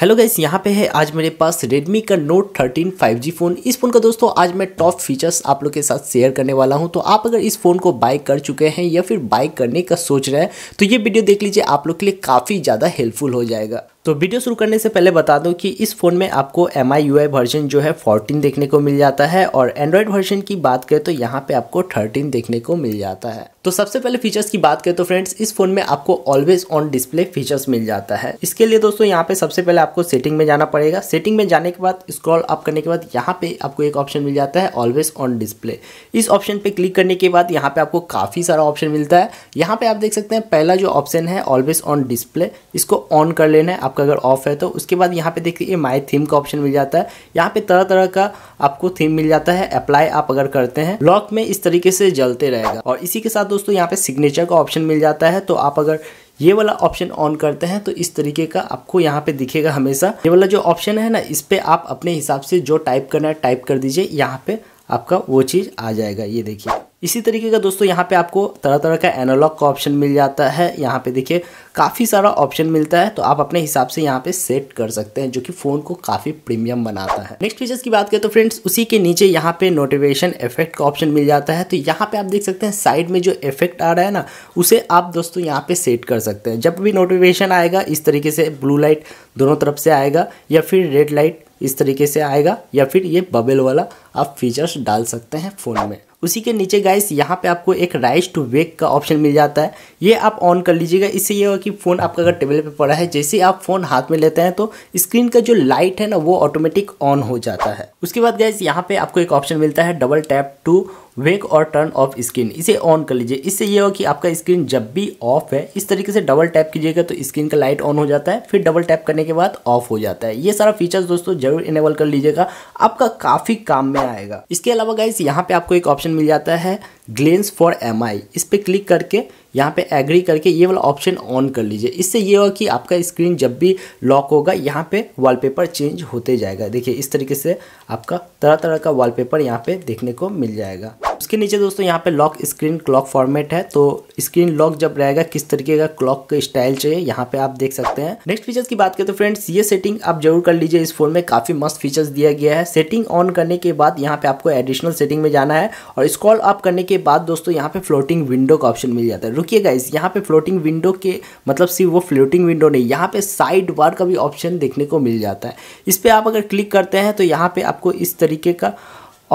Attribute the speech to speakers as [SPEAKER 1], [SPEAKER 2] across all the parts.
[SPEAKER 1] hello guys यहाँ पे है आज मेरे पास रेडमी का थर्टीन 13 5G फ़ोन इस फ़ोन का दोस्तों आज मैं टॉप फीचर्स आप लोग के साथ शेयर करने वाला हूँ तो आप अगर इस फ़ोन को बाय कर चुके हैं या फिर बाय करने का सोच रहे हैं तो ये वीडियो देख लीजिए आप लोग के लिए काफ़ी ज़्यादा हेल्पफुल हो जाएगा तो वीडियो शुरू करने से पहले बता दूं कि इस फ़ोन में आपको M I U I version जो है 14 देखने को मिल जाता है और एंड्रॉयड वर्जन की बात करें तो यहाँ पे आपको 13 देखने को मिल जाता है तो सबसे पहले फीचर्स की बात करें तो फ्रेंड्स इस फोन में आपको ऑलवेज ऑन डिस्प्ले फीचर्स मिल जाता है इसके लिए दोस्तों यहाँ पे सबसे पहले आपको सेटिंग में जाना पड़ेगा सेटिंग में जाने के बाद स्क्रॉल अप करने के बाद यहाँ पे आपको एक ऑप्शन मिल जाता है ऑलवेज ऑन डिस्प्ले इस ऑप्शन पे क्लिक करने के बाद यहाँ पे आपको काफ़ी सारा ऑप्शन मिलता है यहाँ पे आप देख सकते हैं पहला जो ऑप्शन है ऑलवेज ऑन डिस्प्ले इसको ऑन कर लेना है आपका अगर ऑफ है तो उसके बाद यहाँ पे देखिए माई थीम का ऑप्शन मिल जाता है यहाँ पे तरह तरह का आपको थीम मिल जाता है अप्लाई आप अगर करते हैं लॉक में इस तरीके से जलते रहेगा और इसी के साथ दोस्तों यहाँ पे सिग्नेचर का ऑप्शन मिल जाता है तो आप अगर ये वाला ऑप्शन ऑन करते हैं तो इस तरीके का आपको यहाँ पे दिखेगा हमेशा ये वाला जो ऑप्शन है ना इस पर आप अपने हिसाब से जो टाइप करना है टाइप कर दीजिए यहाँ पे आपका वो चीज़ आ जाएगा ये देखिए इसी तरीके का दोस्तों यहाँ पे आपको तरह तरह का एनालॉग का ऑप्शन मिल जाता है यहाँ पे देखिए काफ़ी सारा ऑप्शन मिलता है तो आप अपने हिसाब से यहाँ पे सेट कर सकते हैं जो कि फ़ोन को काफ़ी प्रीमियम बनाता है नेक्स्ट फीचर्स की बात करें तो फ्रेंड्स उसी के नीचे यहाँ पे नोटिवेशन इफेक्ट का ऑप्शन मिल जाता है तो यहाँ पर आप देख सकते हैं साइड में जो इफेक्ट आ रहा है ना उसे आप दोस्तों यहाँ पर सेट कर सकते हैं जब भी नोटिफिकेशन आएगा इस तरीके से ब्लू लाइट दोनों तरफ से आएगा या फिर रेड लाइट इस तरीके से आएगा या फिर ये बबल वाला आप फीचर्स डाल सकते हैं फ़ोन में उसी के नीचे गाइस यहाँ पे आपको एक राइस टू वेक का ऑप्शन मिल जाता है ये आप ऑन कर लीजिएगा इससे ये होगा कि फ़ोन आपका अगर टेबल पे पड़ा है जैसे आप फ़ोन हाथ में लेते हैं तो स्क्रीन का जो लाइट है ना वो ऑटोमेटिक ऑन हो जाता है उसके बाद गाइस यहाँ पे आपको एक ऑप्शन मिलता है डबल टैप टू वेक और टर्न ऑफ स्क्रीन इसे ऑन कर लीजिए इससे ये हो कि आपका स्क्रीन जब भी ऑफ है इस तरीके से डबल टैप कीजिएगा तो स्क्रीन का लाइट ऑन हो जाता है फिर डबल टैप करने के बाद ऑफ हो जाता है ये सारा फीचर्स दोस्तों जरूर इनेबल कर लीजिएगा आपका काफ़ी काम में आएगा इसके अलावा गाइस यहाँ पे आपको एक ऑप्शन मिल जाता है ग्लेंस फॉर एम इस पर क्लिक करके यहाँ पे एग्री करके ये वाला ऑप्शन ऑन कर लीजिए इससे ये होगा कि आपका स्क्रीन जब भी तो लॉक होगा यहाँ पे वॉलपेपर चेंज होते जाएगा देखिए इस तरीके से आपका तरह तरह का वॉलपेपर यहाँ पे देखने को मिल जाएगा उसके नीचे दोस्तों यहाँ पे लॉक स्क्रीन क्लॉक फॉर्मेट है तो स्क्रीन लॉक जब रहेगा किस तरीके का क्लॉक का स्टाइल चाहिए यहाँ पे आप देख सकते हैं नेक्स्ट फीचर्स की बात करें तो फ्रेंड्स ये सेटिंग आप जरूर कर लीजिए इस फोन में काफी मस्त फीचर्स दिया गया है सेटिंग ऑन करने के बाद यहाँ पे आपको एडिशनल सेटिंग में जाना है और स्कॉल अप करने के बाद दोस्तों यहाँ पे फ्लोटिंग विंडो का ऑप्शन मिल जाता है रुकीयेगा इस यहाँ पे फ्लोटिंग विंडो के मतलब सिर्फ वो फ्लोटिंग विंडो नहीं यहाँ पे साइड बार का भी ऑप्शन देखने को मिल जाता है इस पर आप अगर क्लिक करते हैं तो यहाँ पे आपको इस तरीके का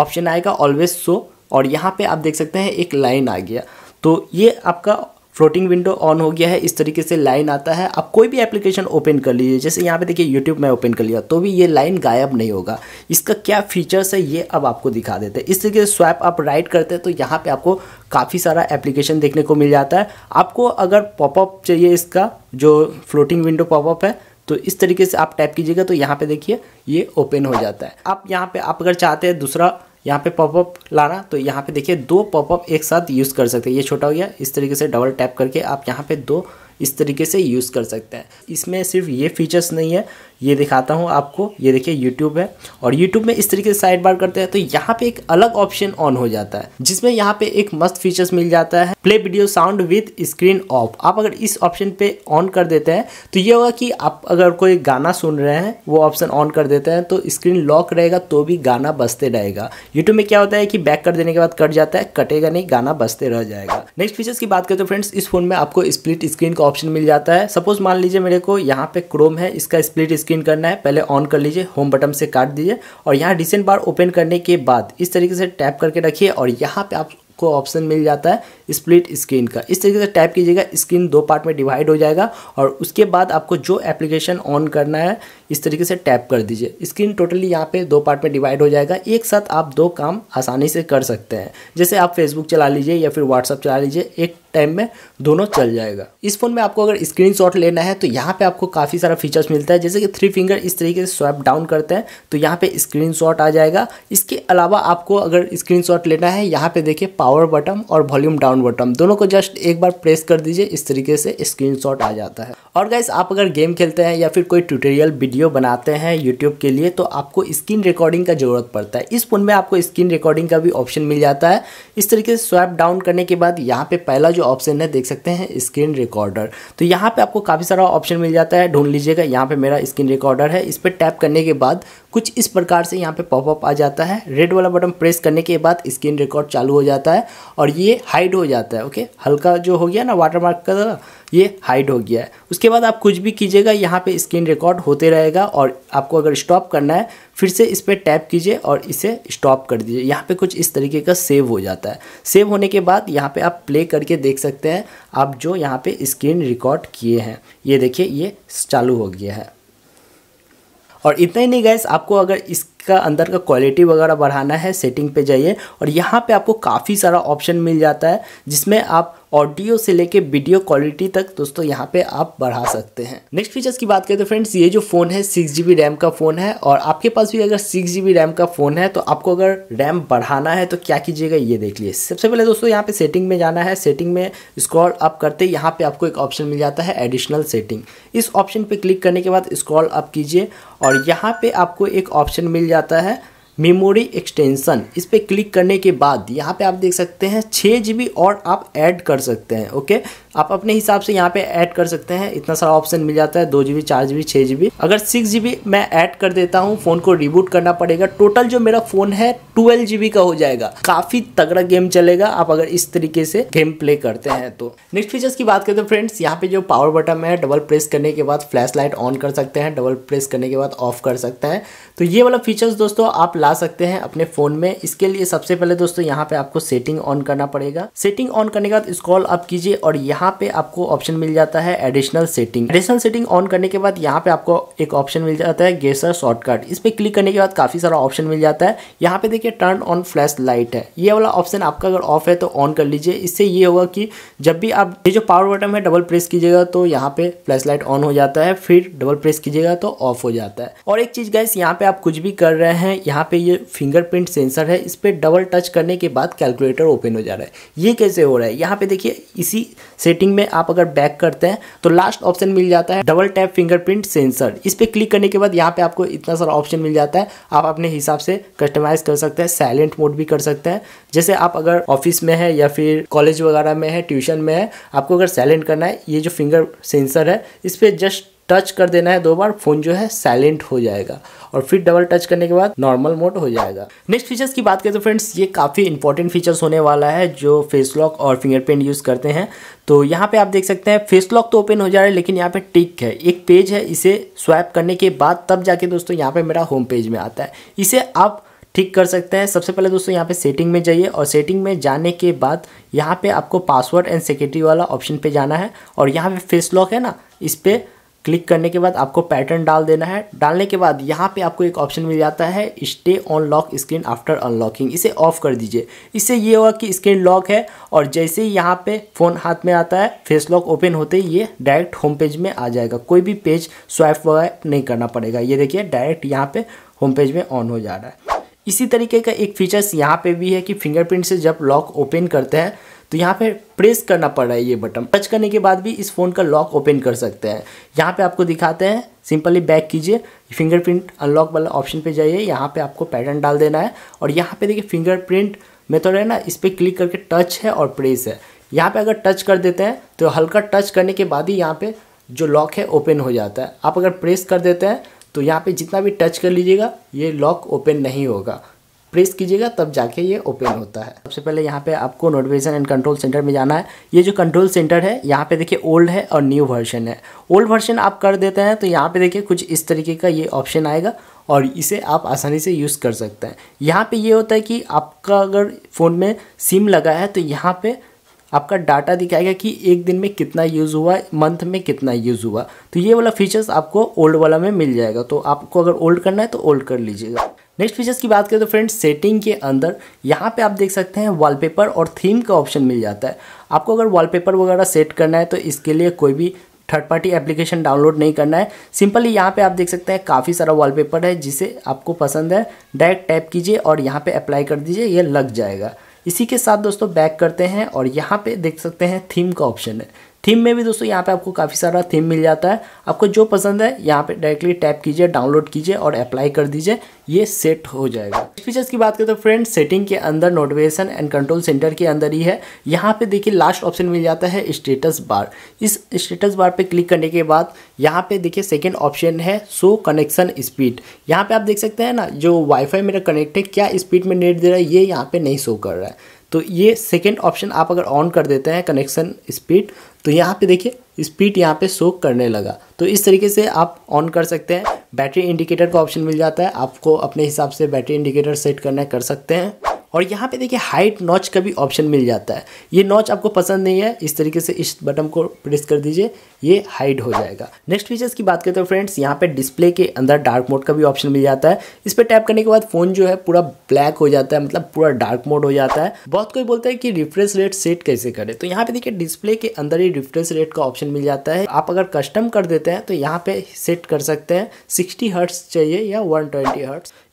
[SPEAKER 1] ऑप्शन आएगा ऑलवेज शो और यहाँ पे आप देख सकते हैं एक लाइन आ गया तो ये आपका फ्लोटिंग विंडो ऑन हो गया है इस तरीके से लाइन आता है आप कोई भी एप्लीकेशन ओपन कर लीजिए जैसे यहाँ पे देखिए यूट्यूब में ओपन कर लिया तो भी ये लाइन गायब नहीं होगा इसका क्या फीचर्स है ये अब आपको दिखा देते हैं इस तरीके से स्वैप आप राइट करते हैं तो यहाँ पे आपको काफ़ी सारा एप्लीकेशन देखने को मिल जाता है आपको अगर पॉपअप चाहिए इसका जो फ्लोटिंग विंडो पॉपअप है तो इस तरीके से आप टाइप कीजिएगा तो यहाँ पर देखिए ये ओपन हो जाता है आप यहाँ पर आप अगर चाहते हैं दूसरा यहाँ पे पॉपअप लाना तो यहाँ पे देखिए दो पॉपअप एक साथ यूज़ कर सकते हैं ये छोटा हो गया इस तरीके से डबल टैप करके आप यहाँ पे दो इस तरीके से यूज़ कर सकते हैं इसमें सिर्फ ये फीचर्स नहीं है ये दिखाता हूँ आपको ये देखिए यूट्यूब है और यूट्यूब में इस तरीके से साइड बार करते हैं तो यहाँ पे एक अलग ऑप्शन ऑन हो जाता है जिसमें यहाँ पे एक मस्त फीचर्स मिल जाता है play video sound with screen off आप अगर इस ऑप्शन पे ऑन कर देते हैं तो ये होगा कि आप अगर कोई गाना सुन रहे हैं वो ऑप्शन ऑन कर देते हैं तो स्क्रीन लॉक रहेगा तो भी गाना बजते रहेगा यूट्यूब में क्या होता है कि बैक कर देने के बाद कट जाता है कटेगा नहीं गाना बजते रह जाएगा नेक्स्ट फीचर्स की बात करते हैं फ्रेंड्स इस फोन में आपको स्प्लिट स्क्रीन का ऑप्शन मिल जाता है सपोज मान लीजिए मेरे को यहाँ पे क्रोम है इसका स्प्लिट स्क्रीन करना है पहले ऑन कर लीजिए होम बटन से काट दीजिए और यहाँ डिसेंट बार ओपन करने के बाद इस तरीके से टैप करके रखिए और यहाँ पे आपको ऑप्शन मिल जाता है स्प्लिट स्क्रीन का इस तरीके से टाइप कीजिएगा स्क्रीन दो पार्ट में डिवाइड हो जाएगा और उसके बाद आपको जो एप्लीकेशन ऑन करना है इस तरीके से टैप कर दीजिए स्क्रीन टोटली यहाँ पे दो पार्ट में डिवाइड हो जाएगा एक साथ आप दो काम आसानी से कर सकते हैं जैसे आप फेसबुक चला लीजिए या फिर व्हाट्सअप चला लीजिए एक टाइम में दोनों चल जाएगा इस फोन में आपको अगर शॉट लेना है तो यहाँ पे आपको काफ़ी सारा फीचर्स मिलता है जैसे कि थ्री फिंगर इस तरीके से स्वैप डाउन करते हैं तो यहाँ पे शॉट आ जाएगा इसके अलावा आपको अगर शॉट लेना है यहाँ पे देखिए पावर बटन और वॉल्यूम डाउन ऑन बटन दोनों को जस्ट एक बार प्रेस कर दीजिए इस तरीके से स्क्रीन आ जाता है और गाइस आप अगर गेम खेलते हैं या फिर कोई ट्यूटोरियल वीडियो बनाते हैं यूट्यूब के लिए तो आपको स्क्रीन रिकॉर्डिंग का ज़रूरत पड़ता है इस फोन में आपको स्क्रीन रिकॉर्डिंग का भी ऑप्शन मिल जाता है इस तरीके से स्वैप डाउन करने के बाद यहाँ पे पहला जो ऑप्शन है देख सकते हैं स्क्रीन रिकॉर्डर तो यहाँ पे आपको काफ़ी सारा ऑप्शन मिल जाता है ढूंढ लीजिएगा यहाँ पे मेरा स्क्रीन रिकॉर्डर है इस पर टैप करने के बाद कुछ इस प्रकार से यहाँ पे पॉपअप आ जाता है रेड वाला बटन प्रेस करने के बाद स्क्रीन रिकॉर्ड चालू हो जाता है और ये हाइड हो जाता है ओके हल्का जो हो गया ना वाटर मार्क का ये हाइड हो गया है उसके बाद आप कुछ भी कीजिएगा यहाँ पे स्क्रीन रिकॉर्ड होते रहेगा और आपको अगर स्टॉप करना है फिर से इस पर टैप कीजिए और इसे स्टॉप कर दीजिए यहाँ पे कुछ इस तरीके का सेव हो जाता है सेव होने के बाद यहाँ पे आप प्ले करके देख सकते हैं आप जो यहाँ पे स्क्रीन रिकॉर्ड किए हैं ये देखिए ये चालू हो गया है और इतना ही नहीं गैस आपको अगर इस का अंदर का क्वालिटी वगैरह बढ़ाना है सेटिंग पे जाइए और यहाँ पे आपको काफ़ी सारा ऑप्शन मिल जाता है जिसमें आप ऑडियो से लेके वीडियो क्वालिटी तक दोस्तों यहाँ पे आप बढ़ा सकते हैं नेक्स्ट फीचर्स की बात करें तो फ्रेंड्स ये जो फ़ोन है सिक्स जी रैम का फ़ोन है और आपके पास भी अगर सिक्स जी रैम का फ़ोन है तो आपको अगर रैम बढ़ाना है तो क्या कीजिएगा ये देख लीजिए सबसे पहले दोस्तों यहाँ पे सेटिंग में जाना है सेटिंग में स्क्रॉल अप करते यहाँ पे आपको एक ऑप्शन मिल जाता है एडिशनल सेटिंग इस ऑप्शन पर क्लिक करने के बाद स्क्रॉल अप कीजिए और यहाँ पर आपको एक ऑप्शन मिल जाता है मेमोरी एक्सटेंशन इस पर क्लिक करने के बाद यहाँ पे आप देख सकते हैं छः जी और आप ऐड कर सकते हैं ओके आप अपने हिसाब से यहाँ पे ऐड कर सकते हैं इतना सारा ऑप्शन मिल जाता है दो जी बी चार जी बी छः जी बी अगर सिक्स जी बी मैं ऐड कर देता हूँ फ़ोन को रिबूट करना पड़ेगा टोटल जो मेरा फ़ोन है ट्वेल्व जी बी का हो जाएगा काफ़ी तगड़ा गेम चलेगा आप अगर इस तरीके से गेम प्ले करते हैं तो नेक्स्ट फीचर्स की बात करें तो फ्रेंड्स यहाँ पे जो पावर बटन है डबल प्रेस करने के बाद फ्लैश लाइट ऑन कर सकते हैं डबल प्रेस करने के बाद ऑफ कर सकते हैं तो ये वाला फीचर्स दोस्तों आप ला सकते हैं अपने फ़ोन में इसके लिए सबसे पहले दोस्तों यहाँ पे आपको सेटिंग ऑन करना पड़ेगा सेटिंग ऑन करने के बाद स्क्रॉल अप कीजिए और यहाँ यहाँ पे आपको ऑप्शन मिल जाता है additional setting additional setting on करने के बाद यहाँ पे आपको एक ऑप्शन मिल जाता है गेसर शॉर्टकट इस पर क्लिक करने के बाद काफ़ी सारा ऑप्शन मिल जाता है यहाँ पे देखिए टर्न ऑन फ्लैश लाइट है ये वाला ऑप्शन आपका अगर ऑफ है तो ऑन कर लीजिए इससे ये होगा कि जब भी आप ये जो पावर बटन है डबल प्रेस कीजिएगा तो यहाँ पे फ्लैश लाइट ऑन हो जाता है फिर डबल प्रेस कीजिएगा तो ऑफ हो जाता है और एक चीज़ गैस यहाँ पे आप कुछ भी कर रहे हैं यहाँ पे ये फिंगरप्रिंट सेंसर है इस पर डबल टच करने के बाद कैलकुलेटर ओपन हो जा रहा है ये कैसे हो रहा है यहाँ पे देखिए इसी से सेटिंग में आप अगर बैक करते हैं तो लास्ट ऑप्शन मिल जाता है डबल टैप फिंगरप्रिंट सेंसर इस पर क्लिक करने के बाद यहाँ पे आपको इतना सारा ऑप्शन मिल जाता है आप अपने हिसाब से कस्टमाइज कर सकते हैं साइलेंट मोड भी कर सकते हैं जैसे आप अगर ऑफिस में है या फिर कॉलेज वगैरह में है ट्यूशन में है आपको अगर साइलेंट करना है ये जो फिंगर सेंसर है इस पर जस्ट टच कर देना है दो बार फ़ोन जो है साइलेंट हो जाएगा और फिर डबल टच करने के बाद नॉर्मल मोड हो जाएगा नेक्स्ट फीचर्स की बात करें तो फ्रेंड्स ये काफ़ी इंपॉर्टेंट फीचर्स होने वाला है जो फेस लॉक और फिंगरप्रिंट यूज़ करते हैं तो यहाँ पे आप देख सकते हैं फेस लॉक तो ओपन हो जा रहा है लेकिन यहाँ पे टिक है एक पेज है इसे स्वैप करने के बाद तब जाके दोस्तों यहाँ पर मेरा होम पेज में आता है इसे आप ठीक कर सकते हैं सबसे पहले दोस्तों यहाँ पे सेटिंग में जाइए और सेटिंग में जाने के बाद यहाँ पे आपको पासवर्ड एंड सिक्योरिटी वाला ऑप्शन पे जाना है और यहाँ पे फेस लॉक है ना इस पर क्लिक करने के बाद आपको पैटर्न डाल देना है डालने के बाद यहाँ पे आपको एक ऑप्शन मिल जाता है stay on lock screen after unlocking इसे ऑफ कर दीजिए इससे ये होगा कि स्क्रीन लॉक है और जैसे ही यहाँ पे फ़ोन हाथ में आता है फेस लॉक ओपन होते ही ये डायरेक्ट होम पेज में आ जाएगा कोई भी पेज स्वाइप वगैरह नहीं करना पड़ेगा ये देखिए डायरेक्ट यहाँ पर होम पेज में ऑन हो जा रहा है इसी तरीके का एक फीचर्स यहाँ पे भी है कि फिंगरप्रिंट से जब लॉक ओपन करते हैं तो यहाँ पे प्रेस करना पड़ रहा है ये बटन टच करने के बाद भी इस फ़ोन का लॉक ओपन कर सकते हैं यहाँ पे आपको दिखाते हैं सिंपली बैक कीजिए फिंगरप्रिंट अनलॉक वाला ऑप्शन पे जाइए यहाँ पे आपको पैटर्न डाल देना है और यहाँ पे देखिए फिंगरप्रिंट मेथड है ना इस पर क्लिक करके टच है और प्रेस है यहाँ पर अगर टच कर देते हैं तो हल्का टच करने के बाद ही यहाँ पर जो लॉक है ओपन हो जाता है आप अगर प्रेस कर देते हैं तो यहाँ पे जितना भी टच कर लीजिएगा ये लॉक ओपन नहीं होगा प्रेस कीजिएगा तब जाके ये ओपन होता है सबसे पहले यहाँ पे आपको नोटिफिकेशन एंड कंट्रोल सेंटर में जाना है ये जो कंट्रोल सेंटर है यहाँ पे देखिए ओल्ड है और न्यू वर्जन है ओल्ड वर्जन आप कर देते हैं तो यहाँ पे देखिए कुछ इस तरीके का ये ऑप्शन आएगा और इसे आप आसानी से यूज़ कर सकते हैं यहाँ पर ये होता है कि आपका अगर फ़ोन में सिम लगा है तो यहाँ पर आपका डाटा दिखाएगा कि एक दिन में कितना यूज़ हुआ मंथ में कितना यूज़ हुआ तो ये वाला फीचर्स आपको ओल्ड वाला में मिल जाएगा तो आपको अगर ओल्ड करना है तो ओल्ड कर लीजिएगा नेक्स्ट फीचर्स की बात करें तो फ्रेंड्स सेटिंग के अंदर यहाँ पे आप देख सकते हैं वॉलपेपर और थीम का ऑप्शन मिल जाता है आपको अगर वॉलपेपर वगैरह सेट करना है तो इसके लिए कोई भी थर्ड पार्टी एप्लीकेशन डाउनलोड नहीं करना है सिंपली यहाँ पे आप देख सकते हैं काफ़ी सारा वॉलपेपर है जिसे आपको पसंद है डायरेक्ट टैप कीजिए और यहाँ पर अप्लाई कर दीजिए यह लग जाएगा इसी के साथ दोस्तों बैक करते हैं और यहाँ पे देख सकते हैं थीम का ऑप्शन है थीम में भी दोस्तों यहाँ पे आपको काफ़ी सारा थीम मिल जाता है आपको जो पसंद है यहाँ पे डायरेक्टली टैप कीजिए डाउनलोड कीजिए और अप्लाई कर दीजिए ये सेट हो जाएगा फीचर्स की बात करें तो फ्रेंड सेटिंग के अंदर नोटिफिकेशन एंड कंट्रोल सेंटर के अंदर ही है यहाँ पे देखिए लास्ट ऑप्शन मिल जाता है स्टेटस बार इस स्टेटस बार पे क्लिक करने के बाद यहाँ पर देखिए सेकेंड ऑप्शन है शो कनेक्शन स्पीड यहाँ पर आप देख सकते हैं ना जो वाईफाई मेरा कनेक्ट है क्या स्पीड में नेट दे रहा है ये यहाँ पर नहीं शो कर रहा है तो ये सेकेंड ऑप्शन आप अगर ऑन कर देते हैं कनेक्शन स्पीड तो यहाँ पे देखिए स्पीड यहाँ पे शो करने लगा तो इस तरीके से आप ऑन कर सकते हैं बैटरी इंडिकेटर का ऑप्शन मिल जाता है आपको अपने हिसाब से बैटरी इंडिकेटर सेट करना कर सकते हैं और यहाँ पे देखिए हाइट नॉच का भी ऑप्शन मिल जाता है ये नॉच आपको पसंद नहीं है इस तरीके से इस बटन को प्रेस कर दीजिए ये हाइड हो जाएगा नेक्स्ट फीचर्स की बात करते हैं फ्रेंड्स यहाँ पे डिस्प्ले के अंदर डार्क मोड का भी ऑप्शन मिल जाता है इस पर टैप करने के बाद फ़ोन जो है पूरा ब्लैक हो जाता है मतलब पूरा डार्क मोड हो जाता है बहुत कोई बोलता है कि रिफ्रेश रेट सेट कैसे करें तो यहाँ पे देखिए डिस्प्ले के अंदर ही रिफ्रेश रेट का ऑप्शन मिल जाता है आप अगर कस्टम कर देते हैं तो यहाँ पे सेट कर सकते हैं सिक्सटी हर्ट्स चाहिए या वन ट्वेंटी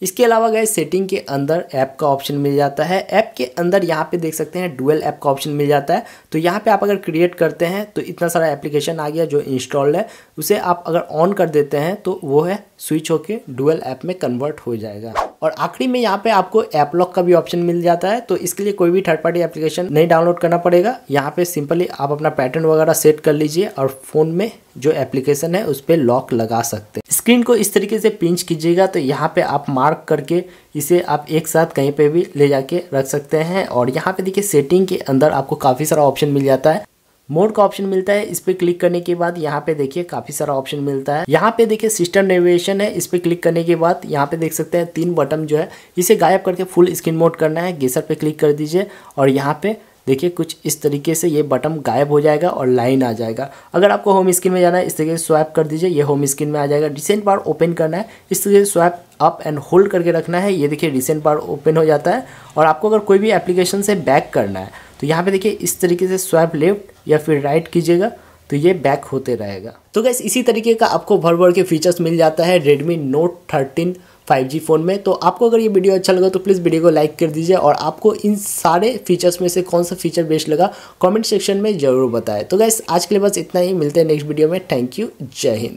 [SPEAKER 1] इसके अलावा गए सेटिंग के अंदर ऐप का ऑप्शन मिल जाता है जाता है ऐप के अंदर यहाँ पे देख सकते हैं डुअल ऐप का ऑप्शन मिल जाता है तो यहाँ पे आप अगर क्रिएट करते हैं तो इतना सारा एप्लीकेशन आ गया जो इंस्टॉल्ड है उसे आप अगर ऑन कर देते हैं तो वो है स्विच होके डुअल ऐप में कन्वर्ट हो जाएगा और आखिरी में यहाँ पे आपको ऐप लॉक का भी ऑप्शन मिल जाता है तो इसके लिए कोई भी थर्ड पार्टी एप्लीकेशन नहीं डाउनलोड करना पड़ेगा यहाँ पे सिंपली आप अपना पैटर्न वगैरह सेट कर लीजिए और फोन में जो एप्लीकेशन है उस पर लॉक लगा सकते हैं स्क्रीन को इस तरीके से पिंच कीजिएगा तो यहाँ पे आप मार्क करके इसे आप एक साथ कहीं पे भी ले जाके रख सकते हैं और यहाँ पे देखिए सेटिंग के अंदर आपको काफ़ी सारा ऑप्शन मिल जाता है मोड का ऑप्शन मिलता है इस पर क्लिक करने के बाद यहाँ पे देखिए काफी सारा ऑप्शन मिलता है यहाँ पे देखिए सिस्टम नेविगेशन है इस पर क्लिक करने के बाद यहाँ पे देख सकते हैं तीन बटन जो है इसे गायब करके फुल स्क्रीन मोड करना है गेसर पे क्लिक कर दीजिए और यहाँ पे देखिए कुछ इस तरीके से ये बटन गायब हो जाएगा और लाइन आ जाएगा अगर आपको होम स्क्रीन में जाना है इस तरीके से स्वैप कर दीजिए ये होम स्क्रीन में आ जाएगा रिसेंट बार ओपन करना है इस तरीके से स्वैप अप एंड होल्ड करके रखना है ये देखिए रिसेंट बार ओपन हो जाता है और आपको अगर कोई भी एप्लीकेशन से बैक करना है तो यहाँ पे देखिए इस तरीके से स्वाइप लेफ्ट या फिर राइट कीजिएगा तो ये बैक होते रहेगा तो गैस इसी तरीके का आपको भर भर के फीचर्स मिल जाता है Redmi note thirteen 5G phone में तो आपको अगर ये वीडियो अच्छा लगा तो प्लीज़ वीडियो को लाइक कर दीजिए और आपको इन सारे फीचर्स में से कौन सा फीचर बेस्ट लगा कमेंट सेक्शन में ज़रूर बताएं तो गैस आज के लिए बस इतना ही मिलते हैं नेक्स्ट वीडियो में थैंक यू जय हिंद